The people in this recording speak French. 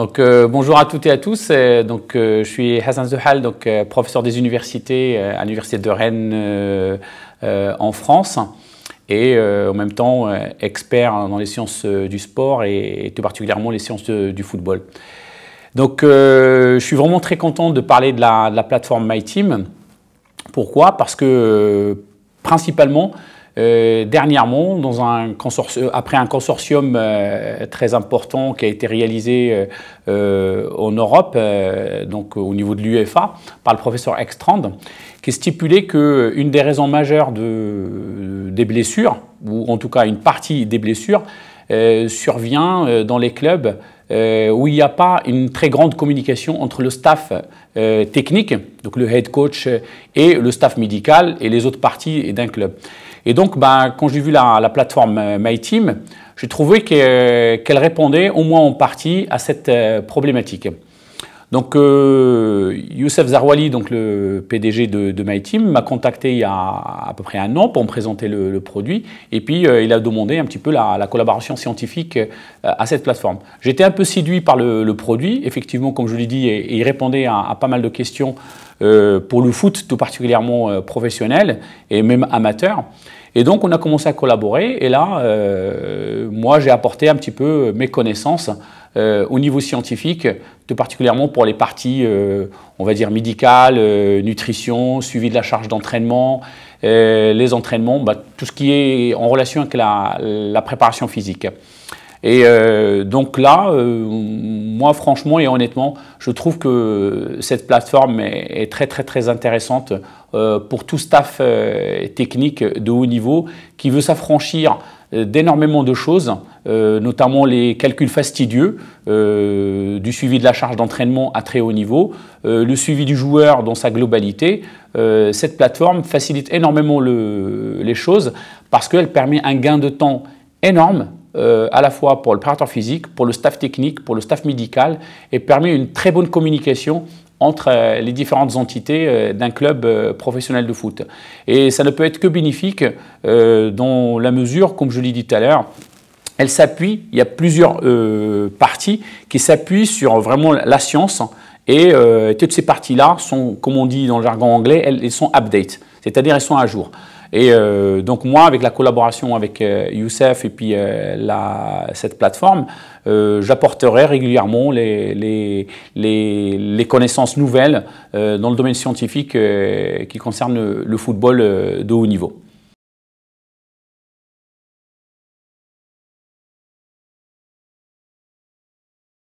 Donc euh, bonjour à toutes et à tous. Euh, donc euh, je suis Hassan Zouhal, donc professeur des universités à l'université de Rennes en France et en même temps expert dans les sciences du sport et, tout particulièrement les sciences du football. Donc je suis vraiment très content de parler de la, de la plateforme MyTeam. Pourquoi Parce que principalement euh, dernièrement, après un consortium euh, très important qui a été réalisé euh, en Europe, donc au niveau de l'UEFA, par le professeur Ekstrand, qui stipulait qu'une des raisons majeures des blessures, ou en tout cas une partie des blessures, euh, survient euh, dans les clubs euh, où il n'y a pas une très grande communication entre le staff technique, donc le head coach, et le staff médical et les autres parties d'un club. Et donc, ben, quand j'ai vu la, plateforme MyTeam, j'ai trouvé qu'elle répondait au moins en partie à cette problématique. Donc euh, Youssef Zarwali, donc le PDG de, MyTeam, m'a contacté il y a à peu près un an pour me présenter le, produit. Et puis euh, il a demandé un petit peu la, collaboration scientifique euh, à cette plateforme. J'étais un peu séduit par le, produit, effectivement, comme je l'ai dit, et, il répondait à, à, pas mal de questions euh, pour le foot tout particulièrement euh, professionnel et même amateur. Et donc on a commencé à collaborer et là, euh, moi j'ai apporté un petit peu mes connaissances au niveau scientifique, tout particulièrement pour les parties, on va dire, médicales, nutrition, suivi de la charge d'entraînement, les entraînements, bah, tout ce qui est en relation avec la, la préparation physique. Et euh, donc là, euh, moi franchement et honnêtement, je trouve que cette plateforme est, très très très intéressante euh, pour tout staff technique de haut niveau qui veut s'affranchir d'énormément de choses, notamment les calculs fastidieux du suivi de la charge d'entraînement à très haut niveau, le suivi du joueur dans sa globalité. cette plateforme facilite énormément les choses parce qu'elle permet un gain de temps énorme euh, à la fois pour le préparateur physique, pour le staff technique, pour le staff médical, et permet une très bonne communication entre euh, les différentes entités euh, d'un club professionnel de foot. Et ça ne peut être que bénéfique dans la mesure, comme je l'ai dit tout à l'heure, elle s'appuie, il y a plusieurs parties qui s'appuient sur vraiment la science, et toutes ces parties-là sont, comme on dit dans le jargon anglais, elles, elles sont update, c'est-à-dire elles sont à jour. Et euh, donc moi, avec la collaboration avec euh, Youssef et puis euh, cette plateforme, j'apporterai régulièrement les, connaissances nouvelles dans le domaine scientifique qui concerne le football de haut niveau.